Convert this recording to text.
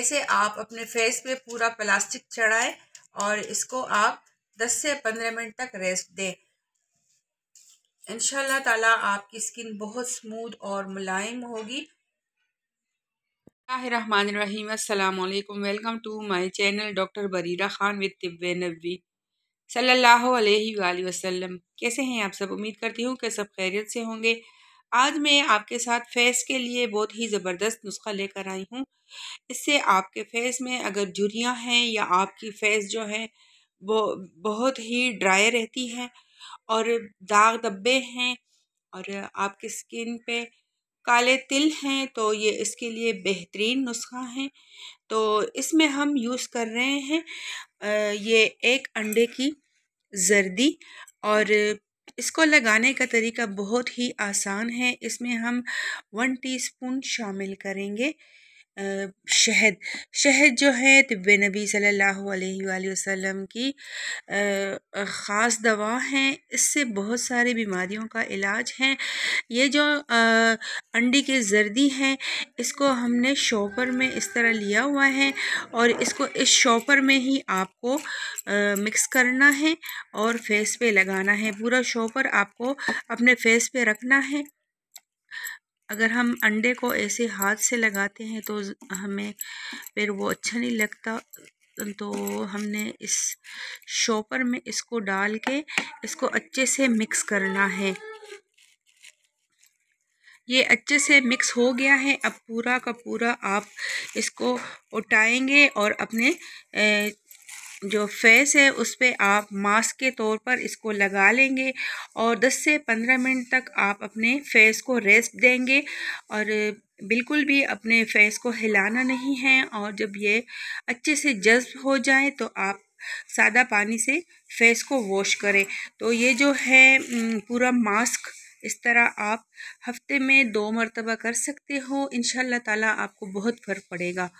ऐसे आप अपने फेस पे पूरा प्लास्टिक चढ़ाएं और इसको आप 10 से 15 मिनट तक रेस्ट दें इनशाला ताला आपकी स्किन बहुत स्मूथ और मुलायम होगी रहीम अस्सलाम वालेकुम welcome to my channel doctor Bareera Khan विद तिब नबी सल्लल्लाहु अलैहि वसल्लम कैसे हैं आप सब उम्मीद करती हूँ कि सब खैरियत से होंगे आज मैं आपके साथ फेस के लिए बहुत ही ज़बरदस्त नुस्खा लेकर आई हूँ इससे आपके फेस में अगर झुरियाँ हैं या आपकी फेस जो है वो बहुत ही ड्राई रहती है और दाग धब्बे हैं और आपकी स्किन पे काले तिल हैं तो ये इसके लिए बेहतरीन नुस्खा है तो इसमें हम यूज़ कर रहे हैं ये एक अंडे की जर्दी और इसको लगाने का तरीका बहुत ही आसान है इसमें हम वन टीस्पून शामिल करेंगे शहद शहद जो है तिब नबी सल्लल्लाहु अलैहि वसल्लम की ख़ास दवा है इससे बहुत सारी बीमारियों का इलाज है ये जो अंडे के जर्दी हैं इसको हमने शॉपर में इस तरह लिया हुआ है और इसको इस शॉपर में ही आपको मिक्स करना है और फेस पे लगाना है पूरा शॉपर आपको अपने फेस पे रखना है अगर हम अंडे को ऐसे हाथ से लगाते हैं तो हमें फिर वो अच्छा नहीं लगता तो हमने इस शॉपर में इसको डाल के इसको अच्छे से मिक्स करना है ये अच्छे से मिक्स हो गया है अब पूरा का पूरा आप इसको उठाएंगे और अपने ए, जो फेस है उस पर आप मास्क के तौर पर इसको लगा लेंगे और 10 से 15 मिनट तक आप अपने फेस को रेस्ट देंगे और बिल्कुल भी अपने फेस को हिलाना नहीं है और जब ये अच्छे से जज्ब हो जाए तो आप सादा पानी से फेस को वॉश करें तो ये जो है पूरा मास्क इस तरह आप हफ्ते में दो मरतबा कर सकते हो इन ताला आपको बहुत फ़र्क पड़ेगा